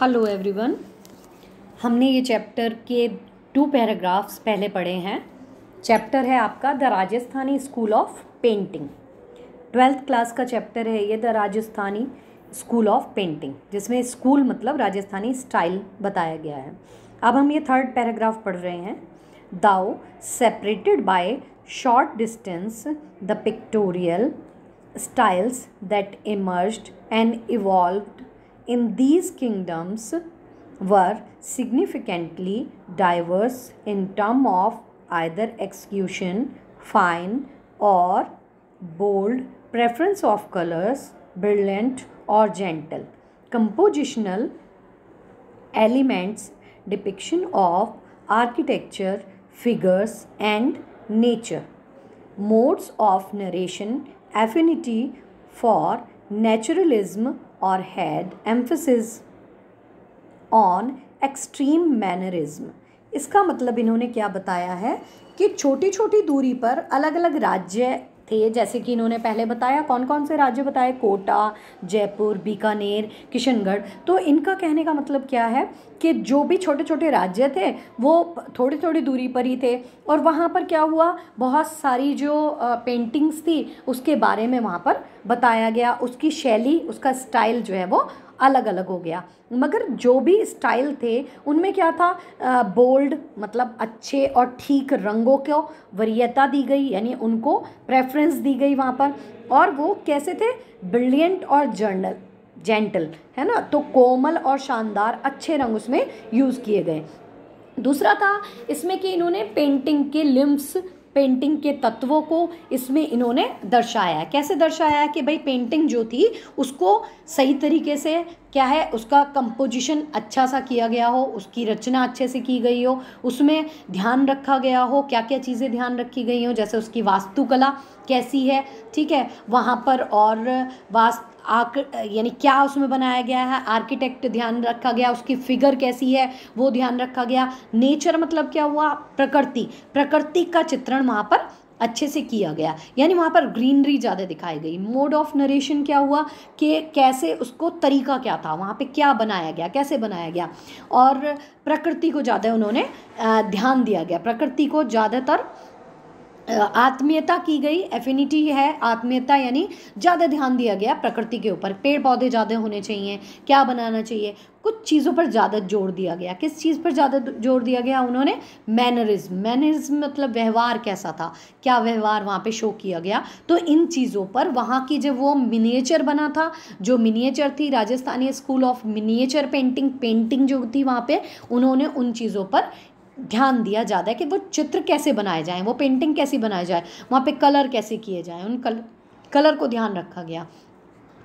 hello everyone हमने ये chapter के टू पैराग्राफ्स पहले पढ़े हैं चैप्टर है आपका the Rajasthani school of painting twelfth class का चैप्टर है ये the Rajasthani school of painting जिसमें स्कूल मतलब राजस्थानी स्टाइल बताया गया है अब हम ये थर्ड पैराग्राफ पढ़ रहे हैं though separated by short distance the pictorial styles that emerge and evolved in these kingdoms were significantly diverse in term of either execution, fine or bold, preference of colors, brilliant or gentle, compositional elements, depiction of architecture, figures and nature, modes of narration, affinity for naturalism or had emphasis on extreme mannerism इसका मतलब इन्होंने क्या बताया है कि छोटी छोटी दूरी पर अलग अलग राज्य थे जैसे कि इन्होंने पहले बताया कौन कौन से राज्य बताए कोटा जयपुर बीकानेर किशनगढ़ तो इनका कहने का मतलब क्या है कि जो भी छोटे छोटे राज्य थे वो थोड़ी थोड़ी दूरी पर ही थे और वहाँ पर क्या हुआ बहुत सारी जो पेंटिंग्स थी उसके बारे में वहाँ पर बताया गया उसकी शैली उसका स्टाइल जो है वो अलग अलग हो गया मगर जो भी स्टाइल थे उनमें क्या था बोल्ड मतलब अच्छे और ठीक रंगों को वरीयता दी गई यानी उनको प्रेफरेंस दी गई वहाँ पर और वो कैसे थे ब्रिलियंट और जर्नल जेंटल है ना तो कोमल और शानदार अच्छे रंग उसमें यूज़ किए गए दूसरा था इसमें कि इन्होंने पेंटिंग के लिम्स पेंटिंग के तत्वों को इसमें इन्होंने दर्शाया है कैसे दर्शाया है कि भाई पेंटिंग जो थी उसको सही तरीके से क्या है उसका कंपोजिशन अच्छा सा किया गया हो उसकी रचना अच्छे से की गई हो उसमें ध्यान रखा गया हो क्या क्या चीज़ें ध्यान रखी गई हो जैसे उसकी वास्तुकला कैसी है ठीक है वहाँ पर और वास्तु यानी क्या उसमें बनाया गया है आर्किटेक्ट ध्यान रखा गया उसकी फिगर कैसी है वो ध्यान रखा गया नेचर मतलब क्या हुआ प्रकृति प्रकृति का चित्रण वहाँ पर अच्छे से किया गया यानी वहाँ पर ग्रीनरी ज़्यादा दिखाई गई मोड ऑफ नरेशन क्या हुआ कि कैसे उसको तरीका क्या था वहाँ पे क्या बनाया गया कैसे बनाया गया और प्रकृति को ज़्यादा उन्होंने ध्यान दिया गया प्रकृति को ज़्यादातर आत्मीयता की गई एफिनिटी है आत्मीयता यानी ज़्यादा ध्यान दिया गया प्रकृति के ऊपर पेड़ पौधे ज़्यादा होने चाहिए क्या बनाना चाहिए कुछ चीज़ों पर ज़्यादा जोर दिया गया किस चीज़ पर ज़्यादा जोर दिया गया उन्होंने मैनरिज्म मैनरिज्म मतलब व्यवहार कैसा था क्या व्यवहार वहाँ पे शो किया गया तो इन चीज़ों पर वहाँ की जब वो मिनिएचर बना था जो मिनिएचर थी Rajasthani school of miniature painting painting जो थी वहाँ पर उन्होंने उन चीज़ों पर ध्यान दिया जाता है कि वो चित्र कैसे बनाए जाएँ वो पेंटिंग कैसी बनाई जाए वहाँ पे कलर कैसे किए जाएँ उन कल कलर को ध्यान रखा गया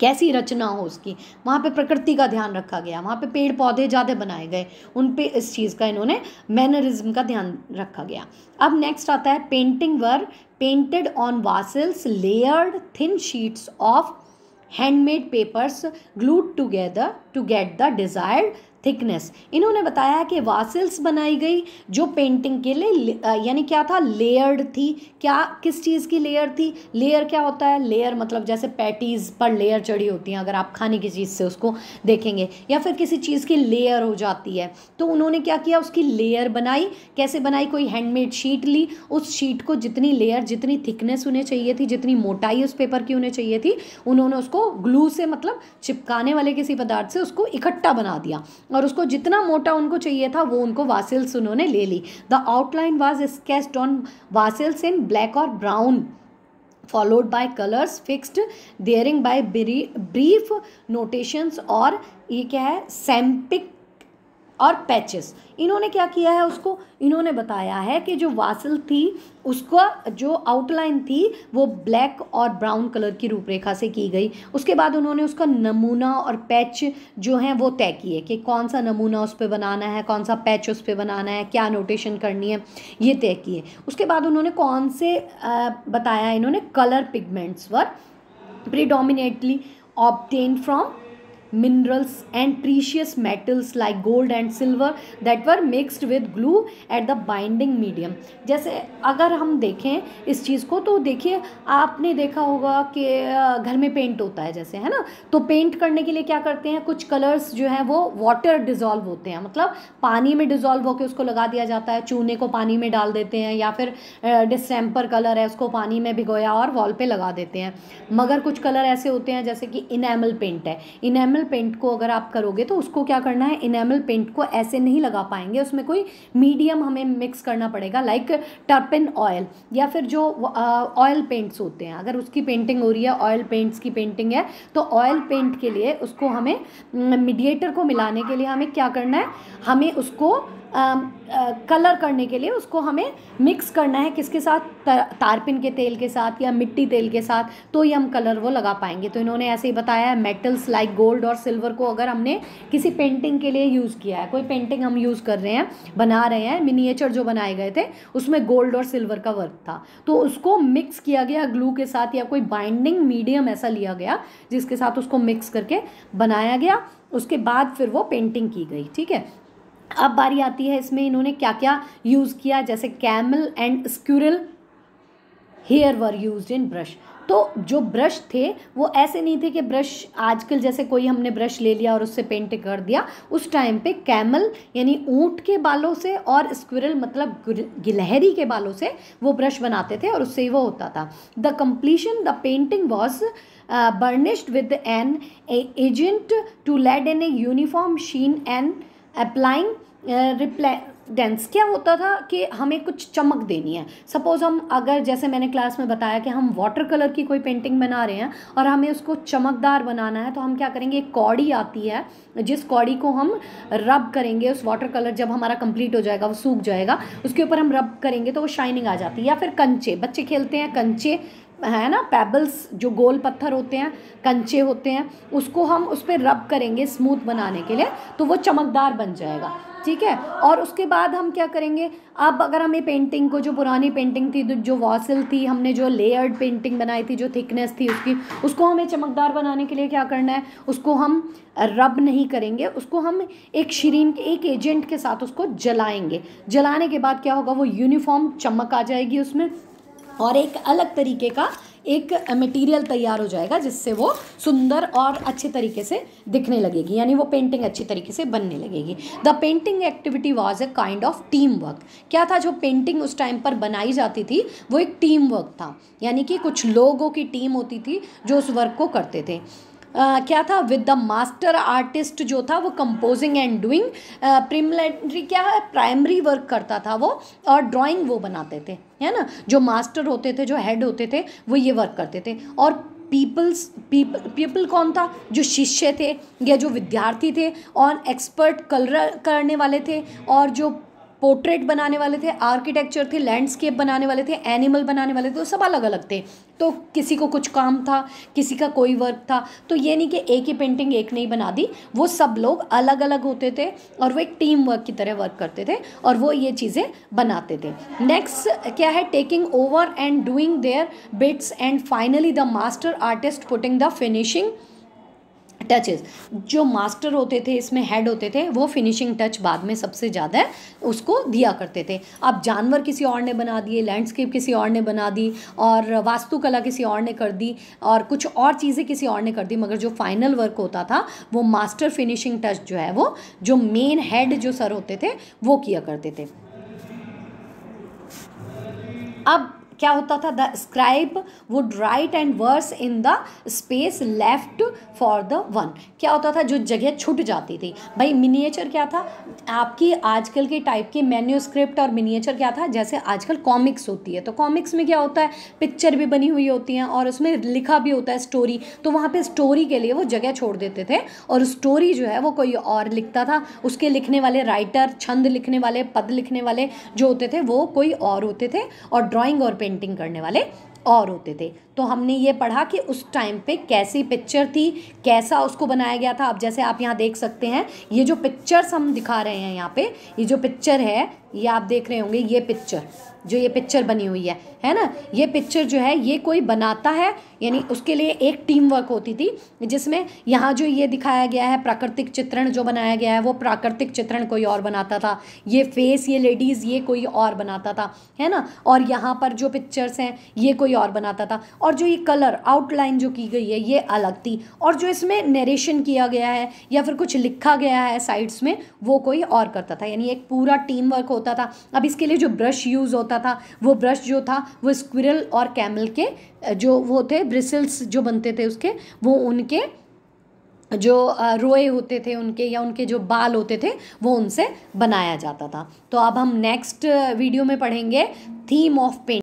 कैसी रचना हो उसकी वहाँ पे प्रकृति का ध्यान रखा गया वहाँ पे पेड़ पौधे ज़्यादा बनाए गए उन पे इस चीज़ का इन्होंने मैनरिज्म का ध्यान रखा गया अब नेक्स्ट आता है painting were painted on waslis layered thin sheets of handmade papers glued together to get the desired thickness इन्होंने बताया कि वासिल्स बनाई गई जो पेंटिंग के लिए यानी क्या था लेयर्ड थी क्या किस चीज़ की लेयर थी लेयर क्या होता है लेयर मतलब जैसे पैटीज़ पर लेयर चढ़ी होती हैं अगर आप खाने की चीज़ से उसको देखेंगे या फिर किसी चीज़ की लेयर हो जाती है तो उन्होंने क्या किया उसकी लेयर बनाई कैसे बनाई कोई हैंडमेड शीट ली उस शीट को जितनी लेयर जितनी थिकनेस उन्हें चाहिए थी जितनी मोटाई उस पेपर की उन्हें चाहिए थी उन्होंने उसको ग्लू से मतलब चिपकाने वाले किसी पदार्थ से उसको इकट्ठा बना दिया और उसको जितना मोटा उनको चाहिए था वो उनको वासिल्स उन्होंने ले ली the outline was sketched on waslis in black और brown followed by colours fixed therein by brief notations और ये क्या है सैम्पिक और पैचेस इन्होंने क्या किया है उसको इन्होंने बताया है कि जो वासल थी उसका जो आउटलाइन थी वो ब्लैक और ब्राउन कलर की रूपरेखा से की गई उसके बाद उन्होंने उसका नमूना और पैच जो है वो तय किए कि कौन सा नमूना उस पर बनाना है कौन सा पैच उस पर बनाना है क्या नोटेशन करनी है ये तय किए उसके बाद उन्होंने कौन से आ, बताया इन्होंने colour pigments were predominantly obtained from minerals and precious metals like gold and silver that were mixed with glue at the binding medium जैसे अगर हम देखें इस चीज़ को तो देखिए आपने देखा होगा कि घर में पेंट होता है जैसे है ना तो पेंट करने के लिए क्या करते हैं कुछ कलर्स जो हैं वो वाटर डिज़ोल्व होते हैं मतलब पानी में डिज़ोल्व होकर उसको लगा दिया जाता है चूने को पानी में डाल देते हैं या फिर डिस्टेम्पर कलर है उसको पानी में भिगोया और वॉल पर लगा देते हैं मगर कुछ कलर ऐसे होते हैं जैसे कि इनेमल पेंट है इनेमल इनेमल पेंट को अगर आप करोगे तो उसको क्या करना है इनेमल पेंट को ऐसे नहीं लगा पाएंगे उसमें कोई मीडियम हमें मिक्स करना पड़ेगा लाइक टर्पिन ऑयल या फिर जो ऑयल पेंट्स होते हैं अगर उसकी पेंटिंग हो रही है ऑयल पेंट्स की पेंटिंग है तो ऑयल पेंट के लिए उसको हमें मीडिएटर को मिलाने के लिए हमें क्या करना है हमें उसको कलर करने के लिए उसको हमें मिक्स करना है किसके साथ तारपिन के तेल के साथ या मिट्टी तेल के साथ तो ही हम कलर वो लगा पाएंगे तो इन्होंने ऐसे ही बताया है मेटल्स लाइक गोल्ड और सिल्वर को अगर हमने किसी पेंटिंग के लिए यूज़ किया है कोई पेंटिंग हम यूज़ कर रहे हैं बना रहे हैं मिनिएचर जो बनाए गए थे उसमें गोल्ड और सिल्वर का वर्क था तो उसको मिक्स किया गया ग्लू के साथ या कोई बाइंडिंग मीडियम ऐसा लिया गया जिसके साथ उसको मिक्स करके बनाया गया उसके बाद फिर वो पेंटिंग की गई ठीक है अब बारी आती है इसमें इन्होंने क्या क्या यूज़ किया जैसे camel and squirrel hair were use in brush तो जो ब्रश थे वो ऐसे नहीं थे कि ब्रश आजकल जैसे कोई हमने ब्रश ले लिया और उससे पेंट कर दिया उस टाइम पे कैमल यानी ऊँट के बालों से और स्क्विरल मतलब गिलहरी के बालों से वो ब्रश बनाते थे और उससे ही वो होता था the completion the painting was burnished with an agent to lend an a uniform sheen and applying resplendence uh, क्या होता था कि हमें कुछ चमक देनी है सपोज़ हम अगर जैसे मैंने क्लास में बताया कि हम वाटर कलर की कोई पेंटिंग बना रहे हैं और हमें उसको चमकदार बनाना है तो हम क्या करेंगे एक कौड़ी आती है जिस कौड़ी को हम रब करेंगे उस वाटर कलर जब हमारा कंप्लीट हो जाएगा वो सूख जाएगा उसके ऊपर हम रब करेंगे तो वो शाइनिंग आ जाती है या फिर कंचे बच्चे खेलते हैं कंचे है ना पेबल्स जो गोल पत्थर होते हैं कंचे होते हैं उसको हम उस पर रब करेंगे स्मूथ बनाने के लिए तो वो चमकदार बन जाएगा ठीक है और उसके बाद हम क्या करेंगे अब अगर हमें पेंटिंग को जो पुरानी पेंटिंग थी जो वॉसिल थी हमने जो लेयर्ड पेंटिंग बनाई थी जो थिकनेस थी उसकी उसको हमें चमकदार बनाने के लिए क्या करना है उसको हम रब नहीं करेंगे उसको हम एक शरीन एक एजेंट के साथ उसको जलाएंगे जलाने के बाद क्या होगा वो यूनिफॉर्म चमक आ जाएगी उसमें और एक अलग तरीके का एक मटेरियल तैयार हो जाएगा जिससे वो सुंदर और अच्छे तरीके से दिखने लगेगी यानी वो पेंटिंग अच्छी तरीके से बनने लगेगी the painting activity was a kind of team work क्या था जो पेंटिंग उस टाइम पर बनाई जाती थी वो एक टीम वर्क था यानी कि कुछ लोगों की टीम होती थी जो उस वर्क को करते थे आ, क्या था विद द मास्टर आर्टिस्ट जो था वो कंपोजिंग एंड डूइंग प्रिमलेटरी क्या है प्राइमरी वर्क करता था वो और ड्राइंग वो बनाते थे है ना जो मास्टर होते थे जो हेड होते थे वो ये वर्क करते थे और पीपल्स पीपल पीपल कौन था जो शिष्य थे या जो विद्यार्थी थे और एक्सपर्ट कलर करने वाले थे और जो पोर्ट्रेट बनाने वाले थे आर्किटेक्चर थे लैंडस्केप बनाने वाले थे एनिमल बनाने वाले थे वो तो सब अलग अलग थे तो किसी को कुछ काम था किसी का कोई वर्क था तो ये नहीं कि एक ही पेंटिंग एक नहीं बना दी वो सब लोग अलग अलग होते थे और वो एक टीम वर्क की तरह वर्क करते थे और वो ये चीज़ें बनाते थे नेक्स्ट क्या है taking over and doing their bits and finally the master artist putting the finishing touches जो मास्टर होते थे इसमें हेड होते थे वो फिनिशिंग टच बाद में सबसे ज़्यादा उसको दिया करते थे अब जानवर किसी और ने बना दिए लैंडस्केप किसी और ने बना दी और वास्तुकला किसी और ने कर दी और कुछ और चीज़ें किसी और ने कर दी मगर जो फाइनल वर्क होता था वो मास्टर फिनिशिंग टच जो है वो जो मेन हेड जो सर होते थे वो किया करते थे अब क्या होता था the scribe would write and verse in the space left for the one क्या होता था जो जगह छूट जाती थी भाई मिनिएचर क्या था आपकी आजकल के टाइप के मेन्यूस्क्रिप्ट और मिनिएचर क्या था जैसे आजकल कॉमिक्स होती है तो कॉमिक्स में क्या होता है पिक्चर भी बनी हुई होती हैं और उसमें लिखा भी होता है स्टोरी तो वहाँ पर स्टोरी के लिए वो जगह छोड़ देते थे और स्टोरी जो है वो कोई और लिखता था उसके लिखने वाले राइटर छंद लिखने वाले पद लिखने वाले जो होते थे वो कोई और होते थे और ड्राइंग और पेंट पेंटिंग करने वाले और होते थे तो हमने ये पढ़ा कि उस टाइम पे कैसी पिक्चर थी कैसा उसको बनाया गया था अब जैसे आप यहाँ देख सकते हैं ये जो पिक्चर्स हम दिखा रहे हैं यहाँ पे ये जो पिक्चर है ये आप देख रहे होंगे ये पिक्चर जो ये पिक्चर बनी हुई है है ना ये पिक्चर जो है ये कोई बनाता है यानी उसके लिए एक टीम वर्क होती थी जिसमें यहाँ जो ये दिखाया गया है प्राकृतिक चित्रण जो बनाया गया है वो प्राकृतिक चित्रण कोई और बनाता था ये फेस ये लेडीज़ ये कोई और बनाता था है ना और यहाँ पर जो पिक्चर्स हैं ये कोई और बनाता था और जो ये कलर आउटलाइन जो की गई है ये अलग थी और जो इसमें नरेशन किया गया है या फिर कुछ लिखा गया है साइड्स में वो कोई और करता था यानी एक पूरा टीम वर्क होता था अब इसके लिए जो ब्रश यूज़ होता था वो ब्रश जो था वो स्क्विरल और कैमल के जो वो थे ब्रिसल्स जो बनते थे उसके वो उनके जो रोए होते थे उनके या उनके जो बाल होते थे वो उनसे बनाया जाता था तो अब हम नेक्स्ट वीडियो में पढ़ेंगे थीम ऑफ पेंट